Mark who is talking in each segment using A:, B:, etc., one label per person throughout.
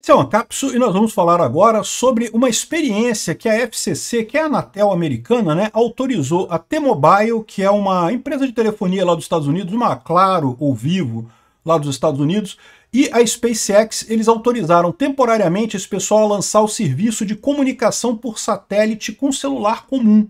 A: Esse é o e nós vamos falar agora sobre uma experiência que a FCC, que é a Anatel americana, né, autorizou a T-Mobile, que é uma empresa de telefonia lá dos Estados Unidos, uma Claro ou Vivo lá dos Estados Unidos, e a SpaceX, eles autorizaram temporariamente esse pessoal a lançar o serviço de comunicação por satélite com celular comum.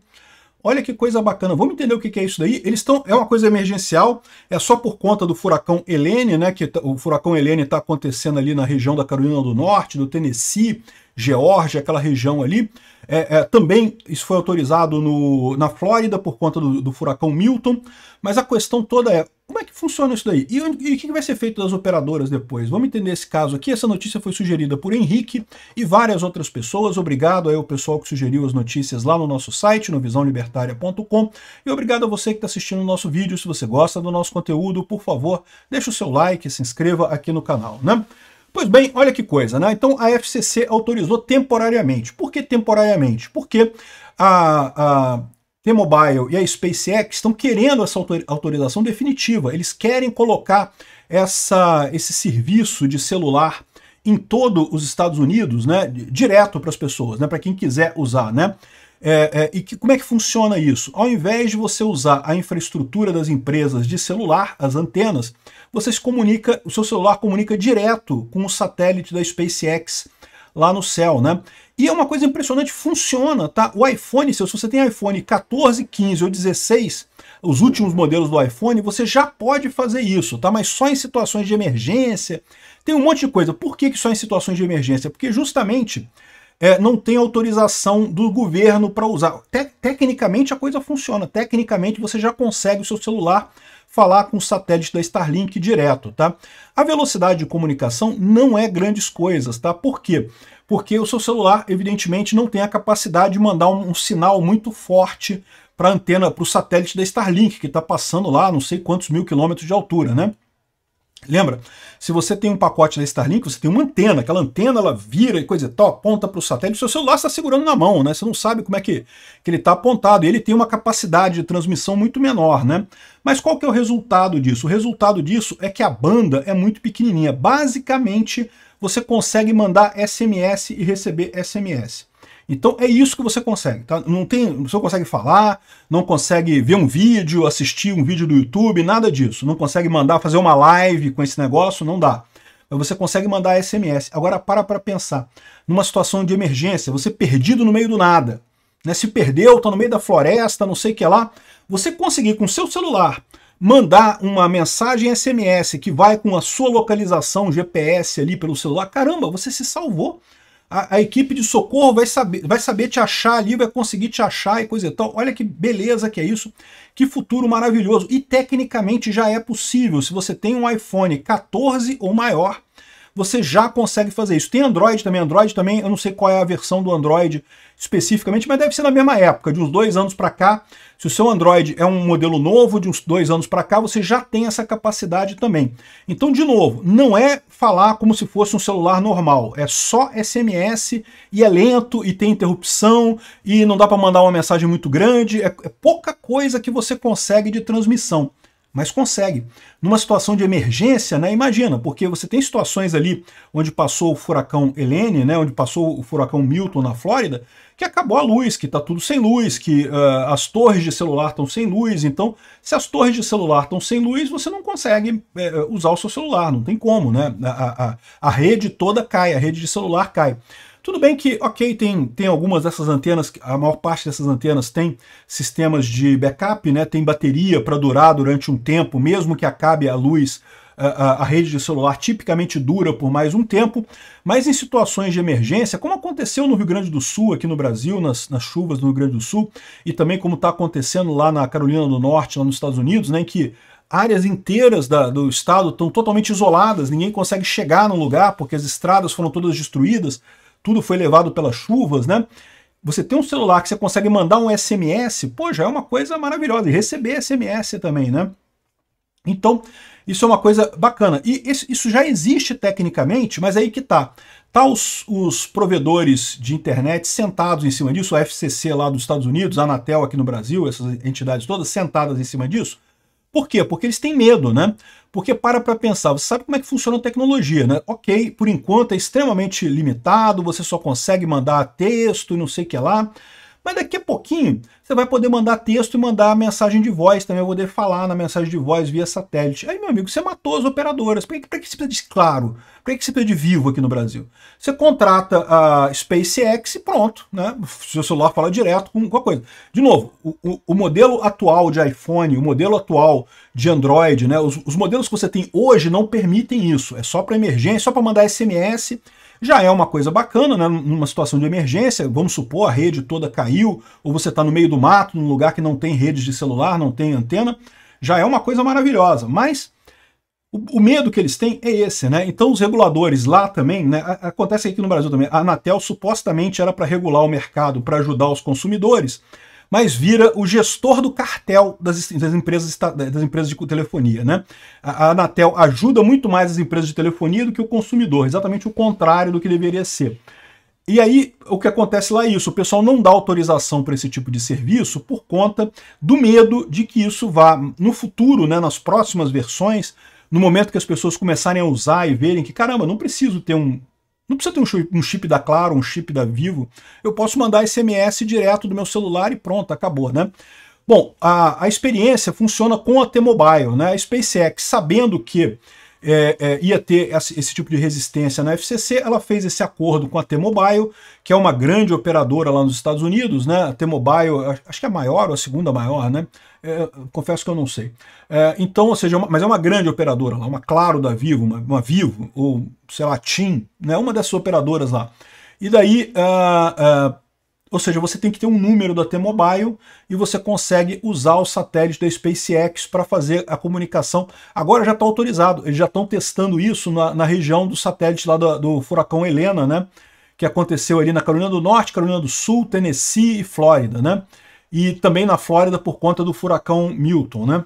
A: Olha que coisa bacana, vamos entender o que é isso daí? Eles estão, é uma coisa emergencial, é só por conta do furacão Helene, né, que tá, o furacão Helene está acontecendo ali na região da Carolina do Norte, do Tennessee, Geórgia, aquela região ali. É, é, também isso foi autorizado no, na Flórida por conta do, do furacão Milton, mas a questão toda é como é que funciona isso daí? E, o que vai ser feito das operadoras depois? Vamos entender esse caso aqui. Essa notícia foi sugerida por Henrique e várias outras pessoas. Obrigado aí ao pessoal que sugeriu as notícias lá no nosso site, no visãolibertária.com. E obrigado a você que está assistindo o nosso vídeo. Se você gosta do nosso conteúdo, por favor, deixa o seu like, se inscreva aqui no canal, né? Pois bem, olha que coisa, né? Então a FCC autorizou temporariamente. Por que temporariamente? Porque a, a T-Mobile e a SpaceX estão querendo essa autorização definitiva. Eles querem colocar essa, esse serviço de celular em todos os Estados Unidos, né, direto para as pessoas, né, para quem quiser usar, né? É, é, e que, como é que funciona isso? Ao invés de você usar a infraestrutura das empresas de celular, as antenas, você se comunica, o seu celular comunica direto com o satélite da SpaceX lá no céu, né? E é uma coisa impressionante, funciona, tá? O iPhone, se você tem iPhone 14, 15 ou 16, os últimos modelos do iPhone, você já pode fazer isso, tá? Mas só em situações de emergência. Tem um monte de coisa. Por que, que só em situações de emergência? Porque justamente é, não tem autorização do governo para usar. Te tecnicamente a coisa funciona. Tecnicamente você já consegue o seu celular falar com o satélite da Starlink direto, tá? A velocidade de comunicação não é grandes coisas, tá? Por quê? Porque o seu celular, evidentemente, não tem a capacidade de mandar um, um sinal muito forte para a antena, para o satélite da Starlink, que está passando lá não sei quantos mil quilômetros de altura, né? Lembra? Se você tem um pacote da Starlink, você tem uma antena, aquela antena ela vira e coisa e tal, aponta para o satélite, o seu celular está segurando na mão, né? Você não sabe como é que, que ele está apontado. E ele tem uma capacidade de transmissão muito menor, né? Mas qual que é o resultado disso? O resultado disso é que a banda é muito pequenininha. Basicamente, você consegue mandar SMS e receber SMS. Então é isso que você consegue, tá? Não tem, você consegue falar, não consegue ver um vídeo, assistir um vídeo do YouTube, nada disso. Não consegue mandar fazer uma live com esse negócio, não dá. Mas você consegue mandar SMS. Agora para para pensar, numa situação de emergência, você perdido no meio do nada, né? Se perdeu, tá no meio da floresta, não sei o que lá, você conseguir com seu celular mandar uma mensagem SMS que vai com a sua localização GPS ali pelo celular, caramba, você se salvou a, a, equipe de socorro vai saber, vai saber te achar ali, vai conseguir te achar e coisa e tal. Olha que beleza que é isso, que futuro maravilhoso. E tecnicamente já é possível, se você tem um iPhone 14 ou maior, você já consegue fazer isso. Tem Android também, Android também, eu não sei qual é a versão do Android especificamente, mas deve ser na mesma época, de uns dois anos para cá. Se o seu Android é um modelo novo, de uns dois anos para cá, você já tem essa capacidade também. Então, de novo, não é falar como se fosse um celular normal, é só SMS e é lento e tem interrupção e não dá para mandar uma mensagem muito grande, é, é pouca coisa que você consegue de transmissão mas consegue. Numa situação de emergência, né, imagina, porque você tem situações ali onde passou o furacão Helene, né, onde passou o furacão Milton na Flórida, que acabou a luz, que está tudo sem luz, que uh, as torres de celular estão sem luz. Então, se as torres de celular estão sem luz, você não consegue eh, usar o seu celular, não tem como, né? A, a, a rede toda cai, a rede de celular cai. Tudo bem que, ok, tem, tem algumas dessas antenas, a maior parte dessas antenas tem sistemas de backup, né? Tem bateria para durar durante um tempo, mesmo que acabe a luz, a, a, rede de celular tipicamente dura por mais um tempo, mas em situações de emergência, como aconteceu no Rio Grande do Sul, aqui no Brasil, nas, nas chuvas do Rio Grande do Sul, e também como está acontecendo lá na Carolina do Norte, lá nos Estados Unidos, né, em que áreas inteiras da, do estado estão totalmente isoladas, ninguém consegue chegar no lugar porque as estradas foram todas destruídas tudo foi levado pelas chuvas, né? Você tem um celular que você consegue mandar um SMS, pô, já é uma coisa maravilhosa. E receber SMS também, né? Então, isso é uma coisa bacana. E isso já existe tecnicamente, mas aí que tá. Tá os, os, provedores de internet sentados em cima disso, a FCC lá dos Estados Unidos, a Anatel aqui no Brasil, essas entidades todas sentadas em cima disso, por quê? Porque eles têm medo, né? Porque para para pensar, você sabe como é que funciona a tecnologia, né? Ok, por enquanto é extremamente limitado, você só consegue mandar texto e não sei o que lá, mas daqui a pouquinho você vai poder mandar texto e mandar mensagem de voz também. Eu vou poder falar na mensagem de voz via satélite. Aí, meu amigo, você matou as operadoras. Para que, que você precisa de claro? Para que você precisa de vivo aqui no Brasil? Você contrata a SpaceX e pronto, né? O seu celular fala direto com qualquer coisa. De novo, o, o, o, modelo atual de iPhone, o modelo atual de Android, né? Os, os modelos que você tem hoje não permitem isso. É só para emergência, só para mandar SMS já é uma coisa bacana, né? Numa situação de emergência, vamos supor, a rede toda caiu, ou você está no meio do mato, num lugar que não tem redes de celular, não tem antena, já é uma coisa maravilhosa. Mas o, o medo que eles têm é esse, né? Então os reguladores lá também, né? Acontece aqui no Brasil também, a Anatel supostamente era para regular o mercado, para ajudar os consumidores, mas vira o gestor do cartel das, das empresas, das empresas de telefonia. Né? A, a Anatel ajuda muito mais as empresas de telefonia do que o consumidor, exatamente o contrário do que deveria ser. E aí, o que acontece lá é isso: o pessoal não dá autorização para esse tipo de serviço por conta do medo de que isso vá, no futuro, né, nas próximas versões, no momento que as pessoas começarem a usar e verem que, caramba, não preciso ter um, não precisa ter um chip, um chip, da Claro, um chip da Vivo. Eu posso mandar SMS direto do meu celular e pronto, acabou, né? Bom, a, a experiência funciona com a T-Mobile, né? A SpaceX, sabendo que é, é, ia ter esse tipo de resistência na FCC, ela fez esse acordo com a T-Mobile, que é uma grande operadora lá nos Estados Unidos, né? A T-Mobile, acho que é a maior ou a segunda maior, né? É, confesso que eu não sei. É, então, ou seja, é uma, mas é uma grande operadora lá, uma Claro da Vivo, uma, uma Vivo, ou sei lá, TIM, né? Uma dessas operadoras lá. E daí, uh, uh, ou seja, você tem que ter um número da T-Mobile e você consegue usar o satélite da SpaceX para fazer a comunicação. Agora já está autorizado, eles já estão testando isso na, na, região do satélite lá do, do, furacão Helena, né? Que aconteceu ali na Carolina do Norte, Carolina do Sul, Tennessee e Flórida, né? E também na Flórida por conta do furacão Milton, né?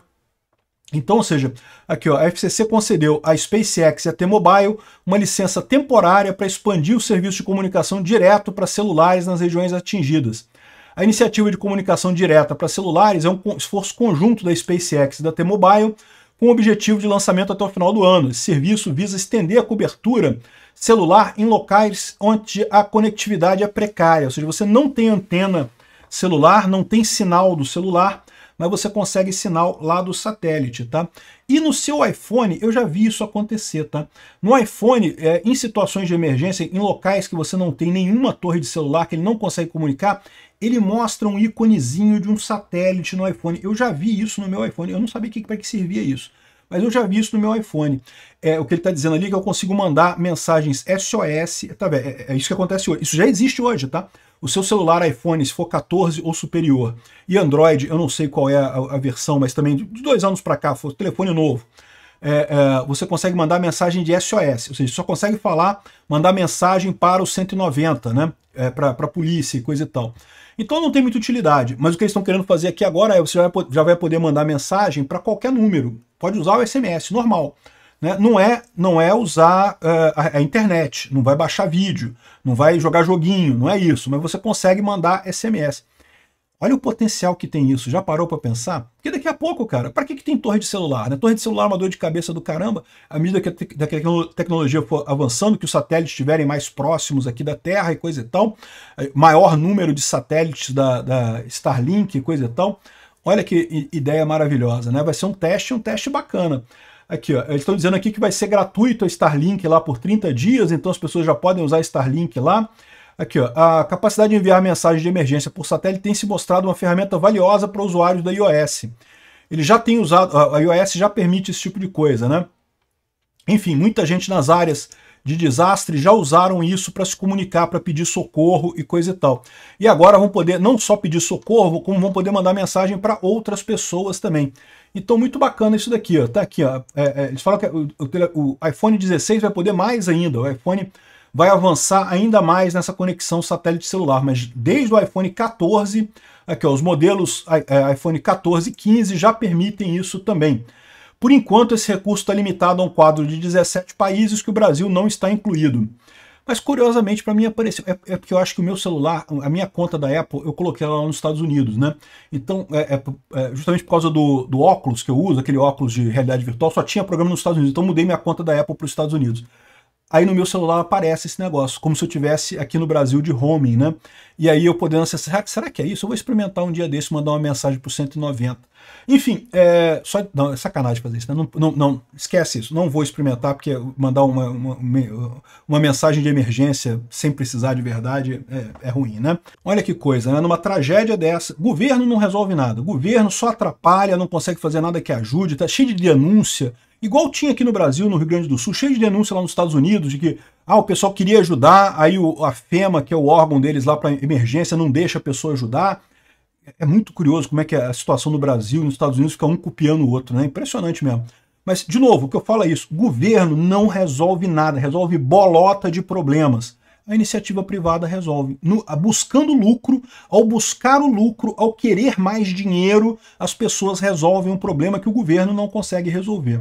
A: Então, ou seja, aqui ó, a FCC concedeu à SpaceX e à T-Mobile uma licença temporária para expandir o serviço de comunicação direto para celulares nas regiões atingidas. A iniciativa de comunicação direta para celulares é um esforço conjunto da SpaceX e da T-Mobile com o objetivo de lançamento até o final do ano. Esse serviço visa estender a cobertura celular em locais onde a conectividade é precária, ou seja, você não tem antena celular, não tem sinal do celular, mas você consegue sinal lá do satélite, tá? E no seu iPhone, eu já vi isso acontecer, tá? No iPhone, é, em situações de emergência, em locais que você não tem nenhuma torre de celular, que ele não consegue comunicar, ele mostra um íconezinho de um satélite no iPhone. Eu já vi isso no meu iPhone, eu não sabia para que servia isso mas eu já vi isso no meu iPhone. É, o que ele está dizendo ali é que eu consigo mandar mensagens SOS, tá É, é isso que acontece hoje. Isso já existe hoje, tá? o seu celular iPhone, se for 14 ou superior, e Android, eu não sei qual é a, a versão, mas também de dois anos para cá, for telefone novo, é, é, você consegue mandar mensagem de SOS, ou seja, só consegue falar, mandar mensagem para o 190, né? É, para a polícia e coisa e tal. Então não tem muita utilidade. Mas o que eles estão querendo fazer aqui agora é você já vai poder mandar mensagem para qualquer número. Pode usar o SMS, normal. Né? Não, é, não é usar uh, a, a internet, não vai baixar vídeo, não vai jogar joguinho, não é isso. Mas você consegue mandar SMS. Olha o potencial que tem isso. Já parou para pensar? Porque daqui a pouco, cara, para que, que tem torre de celular? Né? Torre de celular é uma dor de cabeça do caramba. À medida que a, te que a tecnologia for avançando, que os satélites estiverem mais próximos aqui da Terra e coisa e tal, eh, maior número de satélites da, da Starlink e coisa e tal. Olha que ideia maravilhosa, né? Vai ser um teste, um teste bacana. Aqui, ó, eles estão dizendo aqui que vai ser gratuito a Starlink lá por 30 dias, então as pessoas já podem usar a Starlink lá. Aqui, ó, a capacidade de enviar mensagens de emergência por satélite tem se mostrado uma ferramenta valiosa para usuários da iOS. Ele já tem usado, a iOS já permite esse tipo de coisa, né? Enfim, muita gente nas áreas de desastre já usaram isso para se comunicar, para pedir socorro e coisa e tal. E agora vão poder não só pedir socorro, como vão poder mandar mensagem para outras pessoas também. Então, muito bacana isso daqui, ó. Tá aqui, ó. É, é, eles falam que o, o, o, iPhone 16 vai poder mais ainda. O iPhone vai avançar ainda mais nessa conexão satélite celular, mas desde o iPhone 14, aqui ó, os modelos é, iPhone 14 e 15 já permitem isso também. Por enquanto, esse recurso está limitado a um quadro de 17 países que o Brasil não está incluído. Mas curiosamente, para mim apareceu. É, é, porque eu acho que o meu celular, a minha conta da Apple, eu coloquei ela lá nos Estados Unidos, né? Então, é, é, é justamente por causa do, do óculos que eu uso, aquele óculos de realidade virtual, só tinha programa nos Estados Unidos. Então, mudei minha conta da Apple para os Estados Unidos aí no meu celular aparece esse negócio, como se eu tivesse aqui no Brasil de homing, né? E aí eu podendo acessar, será que é isso? Eu vou experimentar um dia desse, mandar uma mensagem por 190. Enfim, é, só, não, é sacanagem fazer isso, né? não, não, não, esquece isso, não vou experimentar, porque mandar uma, uma, uma mensagem de emergência sem precisar de verdade é, é ruim, né? Olha que coisa, né? numa tragédia dessa, governo não resolve nada, governo só atrapalha, não consegue fazer nada que ajude, tá cheio de denúncia, Igual tinha aqui no Brasil, no Rio Grande do Sul, cheio de denúncia lá nos Estados Unidos de que ah, o pessoal queria ajudar, aí o, a FEMA, que é o órgão deles lá para emergência, não deixa a pessoa ajudar. É muito curioso como é que é a situação no Brasil e nos Estados Unidos fica um copiando o outro, né? Impressionante mesmo. Mas, de novo, o que eu falo é isso: governo não resolve nada, resolve bolota de problemas. A iniciativa privada resolve. No, buscando lucro, ao buscar o lucro, ao querer mais dinheiro, as pessoas resolvem um problema que o governo não consegue resolver.